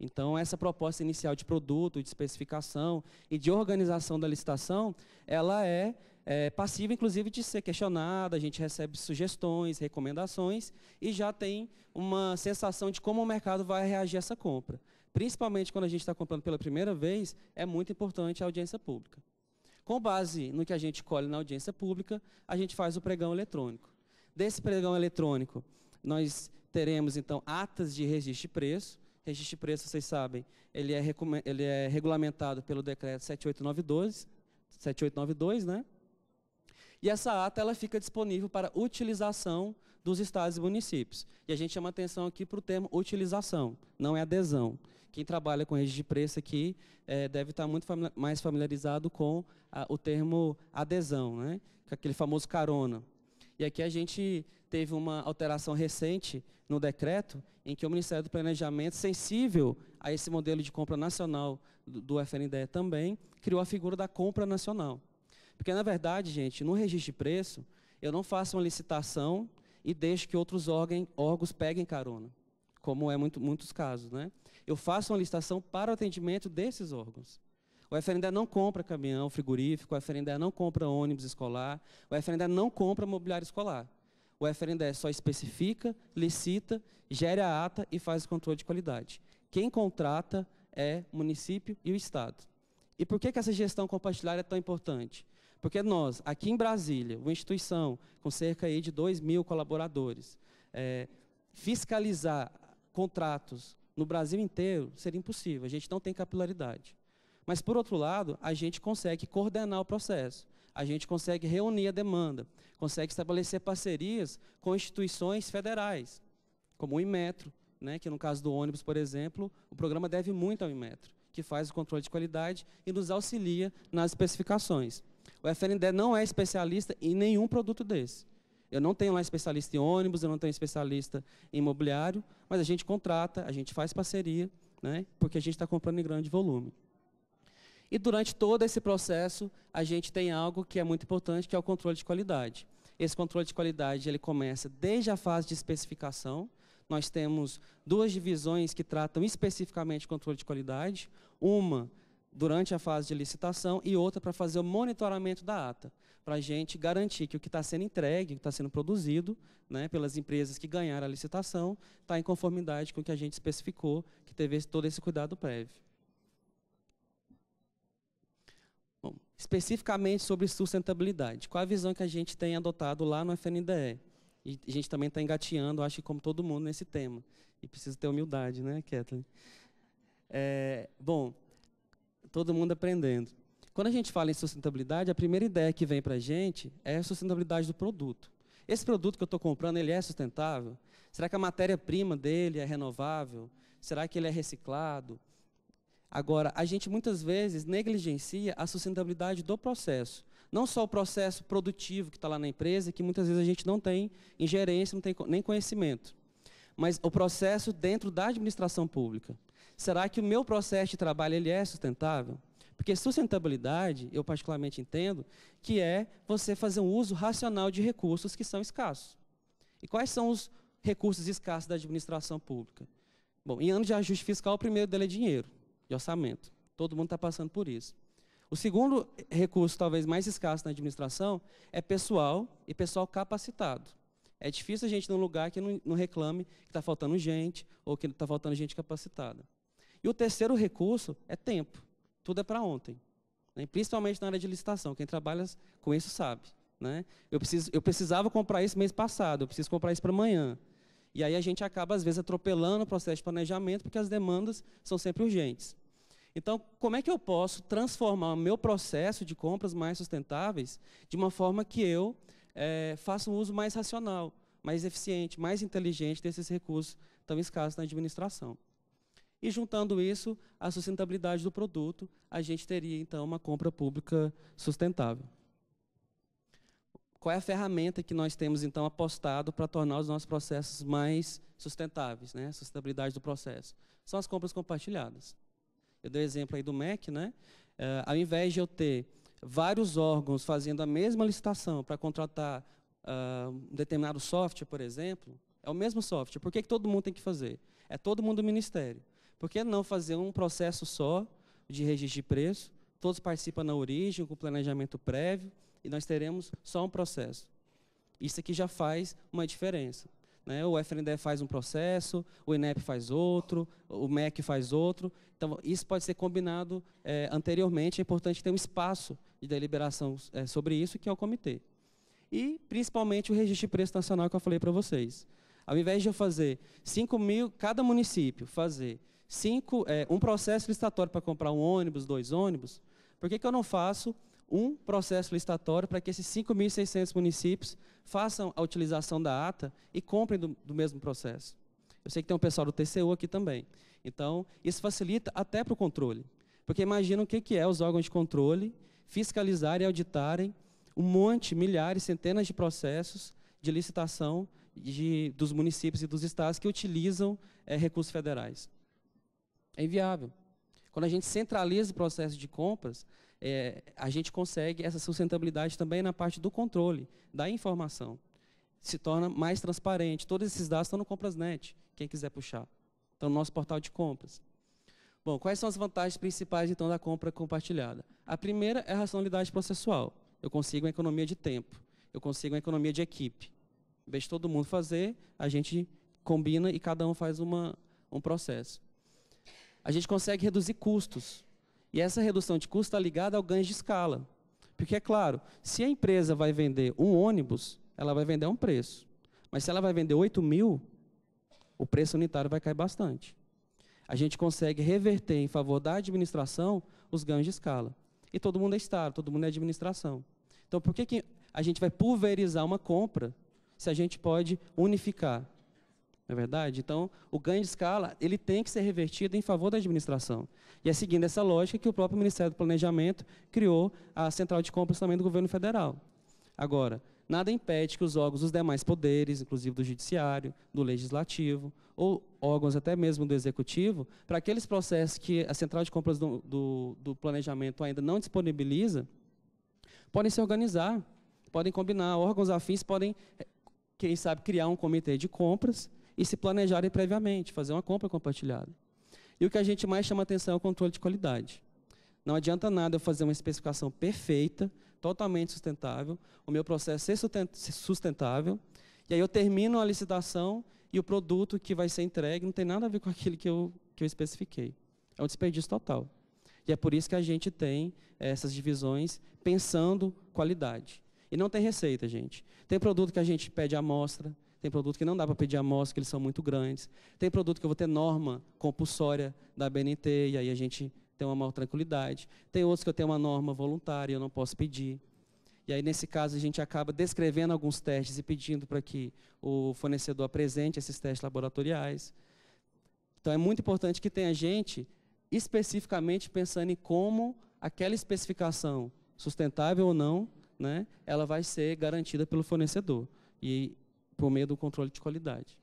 Então, essa proposta inicial de produto, de especificação e de organização da licitação, ela é, é passiva, inclusive, de ser questionada, a gente recebe sugestões, recomendações e já tem uma sensação de como o mercado vai reagir a essa compra. Principalmente quando a gente está comprando pela primeira vez, é muito importante a audiência pública. Com base no que a gente colhe na audiência pública, a gente faz o pregão eletrônico. Desse pregão eletrônico, nós teremos, então, atas de registro de preço, Registro de preço, vocês sabem, ele é, ele é regulamentado pelo decreto 7892, 7892, né? E essa ata ela fica disponível para utilização dos estados e municípios. E a gente chama atenção aqui para o termo utilização, não é adesão. Quem trabalha com registro de preço aqui é, deve estar muito familiar, mais familiarizado com a, o termo adesão, né? aquele famoso carona. E aqui a gente teve uma alteração recente no decreto, em que o Ministério do Planejamento, sensível a esse modelo de compra nacional do FNDE também, criou a figura da compra nacional. Porque, na verdade, gente, no registro de preço, eu não faço uma licitação e deixo que outros órgãos peguem carona, como é muito, muitos casos. Né? Eu faço uma licitação para o atendimento desses órgãos. O FNDE não compra caminhão frigorífico, o FNDE não compra ônibus escolar, o FNDE não compra mobiliário escolar. O FNDE é só especifica, licita, gera a ata e faz o controle de qualidade. Quem contrata é o município e o Estado. E por que, que essa gestão compartilhada é tão importante? Porque nós, aqui em Brasília, uma instituição com cerca aí de 2 mil colaboradores, é, fiscalizar contratos no Brasil inteiro seria impossível, a gente não tem capilaridade. Mas, por outro lado, a gente consegue coordenar o processo, a gente consegue reunir a demanda, consegue estabelecer parcerias com instituições federais, como o Inmetro, né, que no caso do ônibus, por exemplo, o programa deve muito ao Inmetro, que faz o controle de qualidade e nos auxilia nas especificações. O FNDE não é especialista em nenhum produto desse. Eu não tenho lá especialista em ônibus, eu não tenho especialista em imobiliário, mas a gente contrata, a gente faz parceria, né, porque a gente está comprando em grande volume. E durante todo esse processo, a gente tem algo que é muito importante, que é o controle de qualidade. Esse controle de qualidade ele começa desde a fase de especificação. Nós temos duas divisões que tratam especificamente de controle de qualidade. Uma durante a fase de licitação e outra para fazer o monitoramento da ata, para a gente garantir que o que está sendo entregue, o que está sendo produzido né, pelas empresas que ganharam a licitação, está em conformidade com o que a gente especificou, que teve todo esse cuidado prévio. especificamente sobre sustentabilidade. Qual a visão que a gente tem adotado lá no FNDE? E a gente também está engateando, acho que como todo mundo, nesse tema. E precisa ter humildade, né, Kathleen? É, bom, todo mundo aprendendo. Quando a gente fala em sustentabilidade, a primeira ideia que vem para a gente é a sustentabilidade do produto. Esse produto que eu estou comprando, ele é sustentável? Será que a matéria-prima dele é renovável? Será que ele é reciclado? Agora, a gente muitas vezes negligencia a sustentabilidade do processo. Não só o processo produtivo que está lá na empresa, que muitas vezes a gente não tem ingerência, não tem nem conhecimento. Mas o processo dentro da administração pública. Será que o meu processo de trabalho ele é sustentável? Porque sustentabilidade, eu particularmente entendo, que é você fazer um uso racional de recursos que são escassos. E quais são os recursos escassos da administração pública? Bom, em ano de ajuste fiscal, o primeiro dele é dinheiro de orçamento. Todo mundo está passando por isso. O segundo recurso, talvez mais escasso na administração, é pessoal e pessoal capacitado. É difícil a gente num lugar que não, não reclame que está faltando gente ou que está faltando gente capacitada. E o terceiro recurso é tempo. Tudo é para ontem. Né? Principalmente na área de licitação. Quem trabalha com isso sabe. Né? Eu, preciso, eu precisava comprar isso mês passado, eu preciso comprar isso para amanhã. E aí a gente acaba, às vezes, atropelando o processo de planejamento, porque as demandas são sempre urgentes. Então, como é que eu posso transformar o meu processo de compras mais sustentáveis de uma forma que eu é, faça um uso mais racional, mais eficiente, mais inteligente desses recursos tão escassos na administração? E juntando isso à sustentabilidade do produto, a gente teria então uma compra pública sustentável qual é a ferramenta que nós temos então apostado para tornar os nossos processos mais sustentáveis, né? Sustentabilidade do processo. São as compras compartilhadas. Eu dei o exemplo aí do MEC, né? Uh, ao invés de eu ter vários órgãos fazendo a mesma licitação para contratar uh, um determinado software, por exemplo, é o mesmo software. Por que, que todo mundo tem que fazer? É todo mundo do ministério. Por que não fazer um processo só de registro de preço? Todos participam na origem, com planejamento prévio e nós teremos só um processo. Isso aqui já faz uma diferença. Né? O FNDE faz um processo, o INEP faz outro, o MEC faz outro. Então, isso pode ser combinado é, anteriormente. É importante ter um espaço de deliberação é, sobre isso, que é o comitê. E, principalmente, o registro de preço nacional que eu falei para vocês. Ao invés de eu fazer 5 mil, cada município fazer cinco, é, um processo licitatório para comprar um ônibus, dois ônibus, por que, que eu não faço um processo licitatório para que esses 5.600 municípios façam a utilização da ata e comprem do, do, mesmo processo. Eu sei que tem um pessoal do TCU aqui também. Então, isso facilita até para o controle. Porque imagina o que, que é os órgãos de controle fiscalizarem e auditarem um monte, milhares, centenas de processos de licitação de, dos municípios e dos estados que utilizam é, recursos federais. É inviável. Quando a gente centraliza o processo de compras, é, a gente consegue essa sustentabilidade também na parte do controle, da informação. Se torna mais transparente. Todos esses dados estão no Comprasnet, quem quiser puxar. Então, no nosso portal de compras. Bom, quais são as vantagens principais, então, da compra compartilhada? A primeira é a racionalidade processual. Eu consigo uma economia de tempo. Eu consigo uma economia de equipe. Em vez de todo mundo fazer, a gente combina e cada um faz uma, um processo. A gente consegue reduzir custos. E essa redução de custo está ligada ao ganho de escala. Porque, é claro, se a empresa vai vender um ônibus, ela vai vender a um preço. Mas se ela vai vender 8 mil, o preço unitário vai cair bastante. A gente consegue reverter em favor da administração os ganhos de escala. E todo mundo é Estado, todo mundo é administração. Então, por que, que a gente vai pulverizar uma compra se a gente pode unificar? Não é verdade? Então, o ganho de escala ele tem que ser revertido em favor da administração. E é seguindo essa lógica que o próprio Ministério do Planejamento criou a Central de Compras também do governo federal. Agora, nada impede que os órgãos dos demais poderes, inclusive do Judiciário, do Legislativo, ou órgãos até mesmo do Executivo, para aqueles processos que a Central de Compras do, do, do Planejamento ainda não disponibiliza, podem se organizar, podem combinar, órgãos afins podem, eh, quem sabe, criar um comitê de compras e se planejarem previamente, fazer uma compra compartilhada. E o que a gente mais chama atenção é o controle de qualidade. Não adianta nada eu fazer uma especificação perfeita, totalmente sustentável, o meu processo ser sustentável, e aí eu termino a licitação e o produto que vai ser entregue não tem nada a ver com aquilo que eu, que eu especifiquei. É um desperdício total. E é por isso que a gente tem eh, essas divisões pensando qualidade. E não tem receita, gente. Tem produto que a gente pede amostra, tem produto que não dá para pedir amostra, que eles são muito grandes. Tem produto que eu vou ter norma compulsória da BNT, e aí a gente tem uma maior tranquilidade. Tem outros que eu tenho uma norma voluntária, eu não posso pedir. E aí, nesse caso, a gente acaba descrevendo alguns testes e pedindo para que o fornecedor apresente esses testes laboratoriais. Então, é muito importante que tenha gente especificamente pensando em como aquela especificação, sustentável ou não, né, ela vai ser garantida pelo fornecedor. E por meio do controle de qualidade.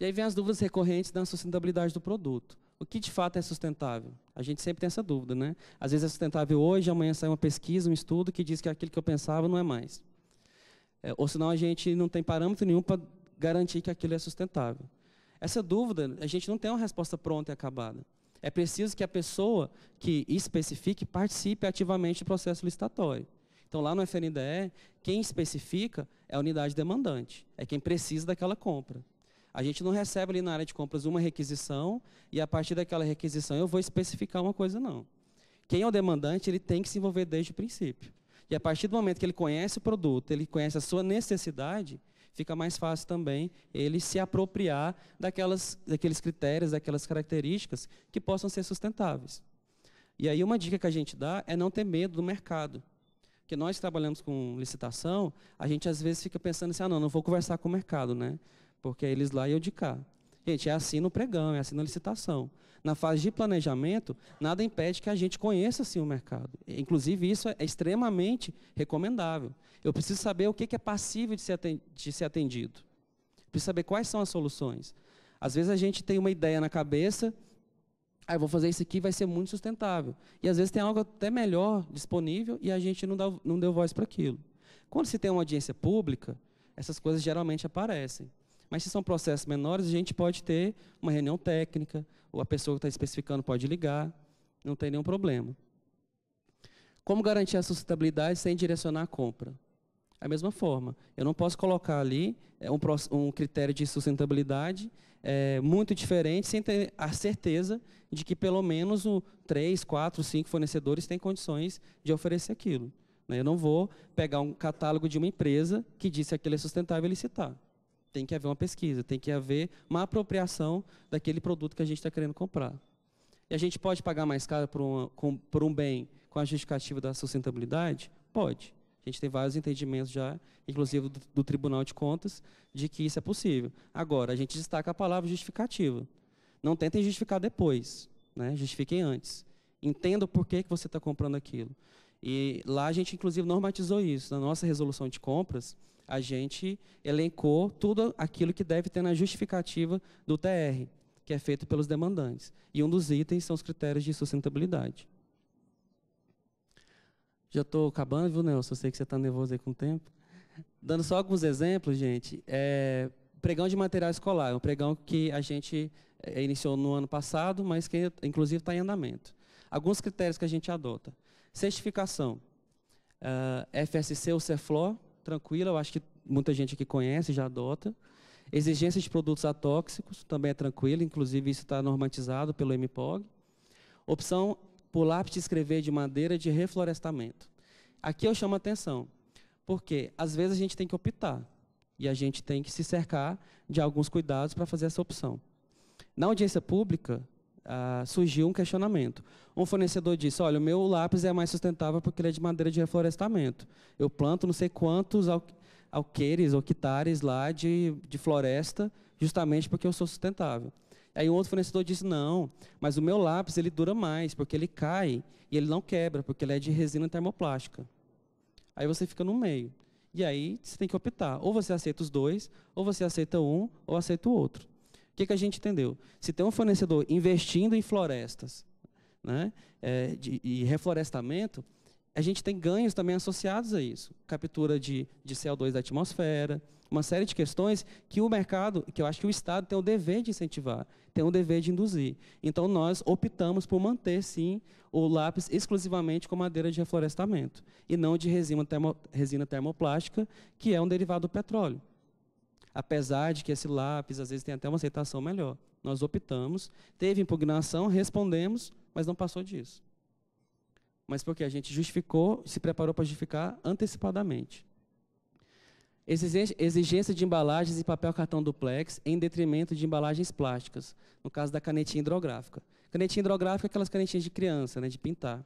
E aí vem as dúvidas recorrentes da sustentabilidade do produto. O que de fato é sustentável? A gente sempre tem essa dúvida, né? Às vezes é sustentável hoje, amanhã sai uma pesquisa, um estudo que diz que aquilo que eu pensava não é mais. É, ou senão a gente não tem parâmetro nenhum para garantir que aquilo é sustentável. Essa dúvida, a gente não tem uma resposta pronta e acabada. É preciso que a pessoa que especifique participe ativamente do processo licitatório. Então, lá no FNDE, quem especifica é a unidade demandante, é quem precisa daquela compra. A gente não recebe ali na área de compras uma requisição e a partir daquela requisição eu vou especificar uma coisa, não. Quem é o demandante, ele tem que se envolver desde o princípio. E a partir do momento que ele conhece o produto, ele conhece a sua necessidade, fica mais fácil também ele se apropriar daquelas, daqueles critérios, daquelas características que possam ser sustentáveis. E aí uma dica que a gente dá é não ter medo do mercado que nós trabalhamos com licitação, a gente às vezes fica pensando assim, ah, não, não vou conversar com o mercado, né? Porque é eles lá e eu de cá. Gente, é assim no pregão, é assim na licitação. Na fase de planejamento, nada impede que a gente conheça assim o mercado. Inclusive, isso é extremamente recomendável. Eu preciso saber o que é passível de ser atendido. Eu preciso saber quais são as soluções. Às vezes a gente tem uma ideia na cabeça ah, eu vou fazer isso aqui, vai ser muito sustentável. E às vezes tem algo até melhor disponível e a gente não, dá, não deu voz para aquilo. Quando se tem uma audiência pública, essas coisas geralmente aparecem. Mas se são processos menores, a gente pode ter uma reunião técnica, ou a pessoa que está especificando pode ligar, não tem nenhum problema. Como garantir a sustentabilidade sem direcionar a compra? É a mesma forma. Eu não posso colocar ali é, um, um critério de sustentabilidade é, muito diferente sem ter a certeza de que pelo menos o três, quatro, cinco fornecedores têm condições de oferecer aquilo. Né? Eu não vou pegar um catálogo de uma empresa que disse que aquilo é sustentável e licitar. Tem que haver uma pesquisa, tem que haver uma apropriação daquele produto que a gente está querendo comprar. E a gente pode pagar mais caro por, uma, com, por um bem com a justificativa da sustentabilidade? Pode. A gente tem vários entendimentos já, inclusive do, do Tribunal de Contas, de que isso é possível. Agora, a gente destaca a palavra justificativa. Não tentem justificar depois, né? justifiquem antes. Entenda o porquê que você está comprando aquilo. E lá a gente, inclusive, normatizou isso. Na nossa resolução de compras, a gente elencou tudo aquilo que deve ter na justificativa do TR, que é feito pelos demandantes. E um dos itens são os critérios de sustentabilidade. Já estou acabando, viu, Nelson? Eu sei que você está nervoso aí com o tempo. Dando só alguns exemplos, gente. É, pregão de material escolar. É um pregão que a gente é, iniciou no ano passado, mas que inclusive está em andamento. Alguns critérios que a gente adota. Certificação. Uh, ah, FSC ou Ceflo. tranquila, eu acho que muita gente aqui conhece, já adota. Exigência de produtos atóxicos, também é tranquila, inclusive isso está normatizado pelo MPOG. Opção por lápis escrever de madeira de reflorestamento. Aqui eu chamo a atenção, porque às vezes a gente tem que optar e a gente tem que se cercar de alguns cuidados para fazer essa opção. Na audiência pública, ah, surgiu um questionamento. Um fornecedor disse: Olha, o meu lápis é mais sustentável porque ele é de madeira de reflorestamento. Eu planto não sei quantos al alqueires ou quitares lá de, de floresta, justamente porque eu sou sustentável. Aí um outro fornecedor disse: "Não, mas o meu lápis ele dura mais, porque ele cai e ele não quebra, porque ele é de resina termoplástica". Aí você fica no meio. E aí você tem que optar, ou você aceita os dois, ou você aceita um, ou aceita o outro. O que, que a gente entendeu? Se tem um fornecedor investindo em florestas, né, é, de, e reflorestamento, a gente tem ganhos também associados a isso. Captura de, de CO2 da atmosfera, uma série de questões que o mercado, que eu acho que o Estado tem o dever de incentivar, tem o dever de induzir. Então, nós optamos por manter, sim, o lápis exclusivamente com madeira de reflorestamento, e não de resina, termo, resina termoplástica, que é um derivado do petróleo. Apesar de que esse lápis, às vezes, tem até uma aceitação melhor. Nós optamos, teve impugnação, respondemos, mas não passou disso mas porque a gente justificou, se preparou para justificar antecipadamente. Exigência de embalagens e papel cartão duplex em detrimento de embalagens plásticas, no caso da canetinha hidrográfica. Canetinha hidrográfica é aquelas canetinhas de criança, né, de pintar.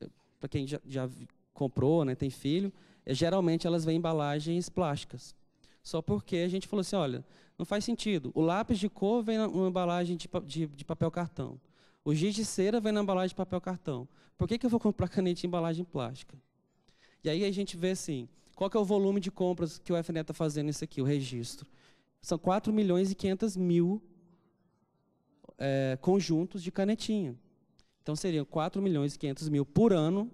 Eh, para quem já, já comprou, né, tem filho, eh, geralmente elas vêm em embalagens plásticas. Só porque a gente falou assim, olha, não faz sentido. O lápis de cor vem numa embalagem de, de, de papel cartão. O giz de cera vem na embalagem de papel cartão. Por que, que eu vou comprar caneta em embalagem plástica? E aí a gente vê assim, qual que é o volume de compras que o FNE está fazendo isso aqui, o registro. São 4 milhões e 500 mil é, conjuntos de canetinha. Então seriam 4 milhões e 500 mil por ano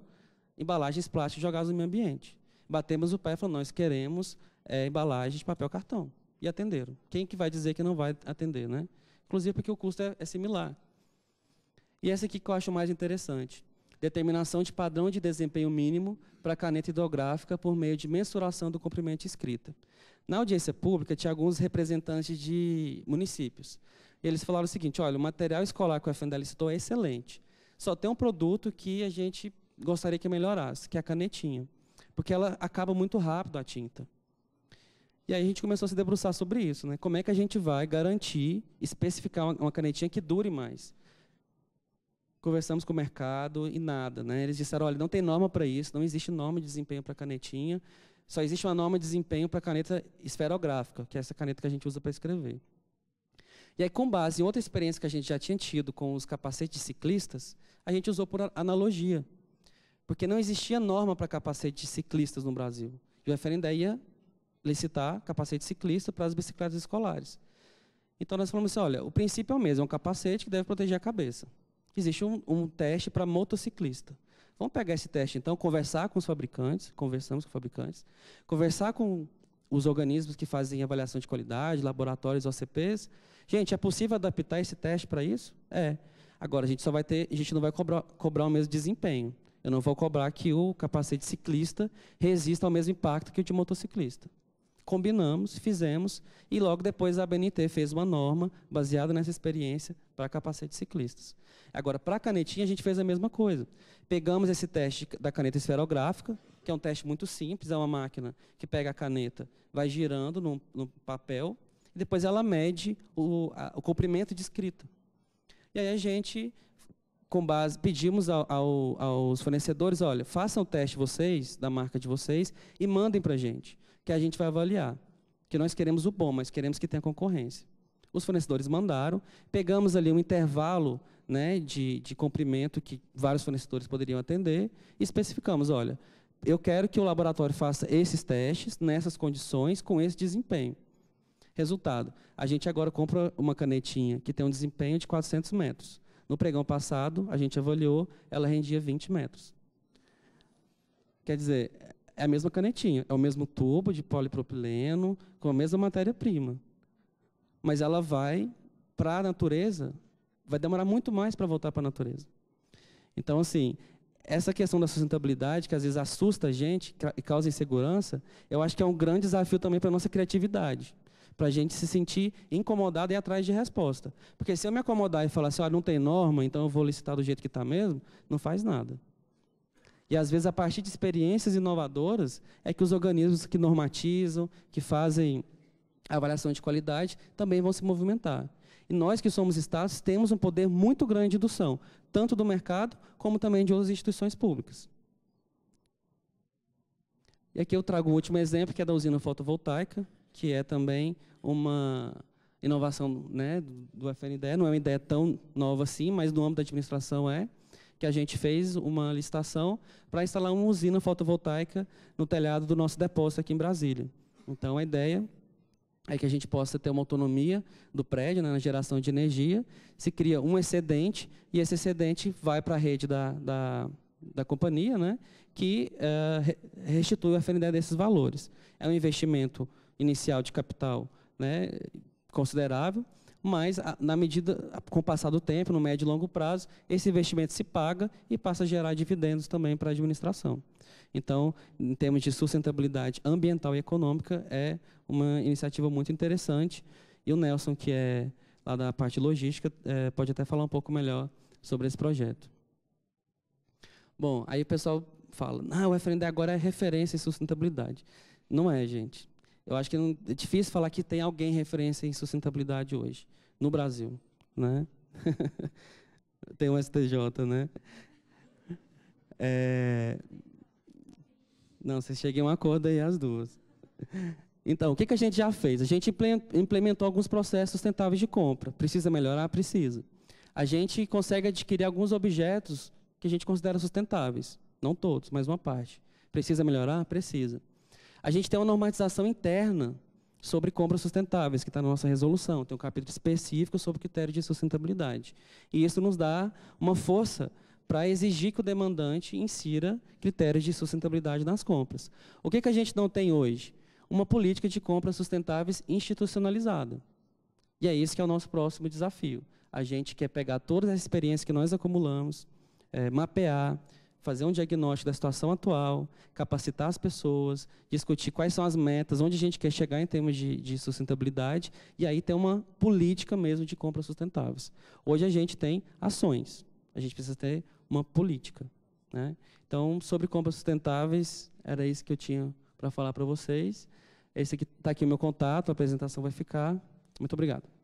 embalagens plásticas jogadas no meio ambiente. Batemos o pé e falamos, nós queremos é, embalagens de papel cartão. E atenderam. Quem que vai dizer que não vai atender? Né? Inclusive porque o custo é, é similar. E essa aqui que eu acho mais interessante. Determinação de padrão de desempenho mínimo para caneta hidrográfica por meio de mensuração do comprimento escrita. Na audiência pública, tinha alguns representantes de municípios. Eles falaram o seguinte, olha, o material escolar que o FNDL citou é excelente. Só tem um produto que a gente gostaria que melhorasse, que é a canetinha. Porque ela acaba muito rápido, a tinta. E aí a gente começou a se debruçar sobre isso, né? Como é que a gente vai garantir, especificar uma, canetinha que dure mais? conversamos com o mercado e nada. Né? Eles disseram, olha, não tem norma para isso, não existe norma de desempenho para canetinha, só existe uma norma de desempenho para caneta esferográfica, que é essa caneta que a gente usa para escrever. E aí, com base em outra experiência que a gente já tinha tido com os capacetes de ciclistas, a gente usou por analogia. Porque não existia norma para capacete de ciclistas no Brasil. E o referendo ia é licitar capacete ciclista para as bicicletas escolares. Então nós falamos assim, olha, o princípio é o mesmo, é um capacete que deve proteger a cabeça existe um, um teste para motociclista. Vamos pegar esse teste, então, conversar com os fabricantes, conversamos com os fabricantes, conversar com os organismos que fazem avaliação de qualidade, laboratórios, OCPs. Gente, é possível adaptar esse teste para isso? É. Agora, a gente só vai ter, a gente não vai cobrar, cobrar o mesmo desempenho. Eu não vou cobrar que o capacete ciclista resista ao mesmo impacto que o de motociclista combinamos, fizemos, e logo depois a ABNT fez uma norma baseada nessa experiência para capacete ciclistas. Agora, para a canetinha, a gente fez a mesma coisa. Pegamos esse teste da caneta esferográfica, que é um teste muito simples, é uma máquina que pega a caneta, vai girando no, no papel, e depois ela mede o, a, o comprimento de escrita. E aí a gente com base, pedimos ao, ao, aos fornecedores, olha, façam o teste vocês, da marca de vocês, e mandem para a gente que a gente vai avaliar. Que nós queremos o bom, mas queremos que tenha concorrência. Os fornecedores mandaram, pegamos ali um intervalo né, de, de comprimento que vários fornecedores poderiam atender e especificamos, olha, eu quero que o laboratório faça esses testes, nessas condições, com esse desempenho. Resultado, a gente agora compra uma canetinha que tem um desempenho de 400 metros. No pregão passado, a gente avaliou, ela rendia 20 metros. Quer dizer, é a mesma canetinha, é o mesmo tubo de polipropileno, com a mesma matéria-prima. Mas ela vai para a natureza, vai demorar muito mais para voltar para a natureza. Então, assim, essa questão da sustentabilidade, que às vezes assusta a gente e causa insegurança, eu acho que é um grande desafio também para a nossa criatividade. Para a gente se sentir incomodado e atrás de resposta. Porque se eu me acomodar e falar assim, ah, não tem norma, então eu vou licitar do jeito que está mesmo, não faz nada. E às vezes, a partir de experiências inovadoras, é que os organismos que normatizam, que fazem avaliação de qualidade, também vão se movimentar. E nós que somos Estados temos um poder muito grande de indução, tanto do mercado como também de outras instituições públicas. E aqui eu trago o último exemplo, que é da usina fotovoltaica, que é também uma inovação né, do FNDE, não é uma ideia tão nova assim, mas no âmbito da administração é que a gente fez uma licitação para instalar uma usina fotovoltaica no telhado do nosso depósito aqui em Brasília. Então, a ideia é que a gente possa ter uma autonomia do prédio né, na geração de energia, se cria um excedente, e esse excedente vai para a rede da, da, da companhia, né, que eh, restitui a FND desses valores. É um investimento inicial de capital né, considerável, mas na medida, com o passar do tempo, no médio e longo prazo, esse investimento se paga e passa a gerar dividendos também para a administração. Então, em termos de sustentabilidade ambiental e econômica, é uma iniciativa muito interessante. E o Nelson, que é lá da parte logística, é, pode até falar um pouco melhor sobre esse projeto. Bom, aí o pessoal fala, ah, o FND agora é referência em sustentabilidade. Não é, gente. Eu acho que não, é difícil falar que tem alguém referência em sustentabilidade hoje, no Brasil. Né? tem o um STJ, né? É... Não, vocês cheguem a um acordo aí, as duas. Então, o que, que a gente já fez? A gente implementou alguns processos sustentáveis de compra. Precisa melhorar? Precisa. A gente consegue adquirir alguns objetos que a gente considera sustentáveis. Não todos, mas uma parte. Precisa melhorar? Precisa. A gente tem uma normatização interna sobre compras sustentáveis, que está na nossa resolução. Tem um capítulo específico sobre critérios critério de sustentabilidade. E isso nos dá uma força para exigir que o demandante insira critérios de sustentabilidade nas compras. O que, que a gente não tem hoje? Uma política de compras sustentáveis institucionalizada. E é isso que é o nosso próximo desafio. A gente quer pegar todas as experiências que nós acumulamos, é, mapear, fazer um diagnóstico da situação atual, capacitar as pessoas, discutir quais são as metas, onde a gente quer chegar em termos de, de sustentabilidade, e aí ter uma política mesmo de compras sustentáveis. Hoje a gente tem ações, a gente precisa ter uma política. Né? Então, sobre compras sustentáveis, era isso que eu tinha para falar para vocês. Esse aqui está aqui o meu contato, a apresentação vai ficar. Muito obrigado.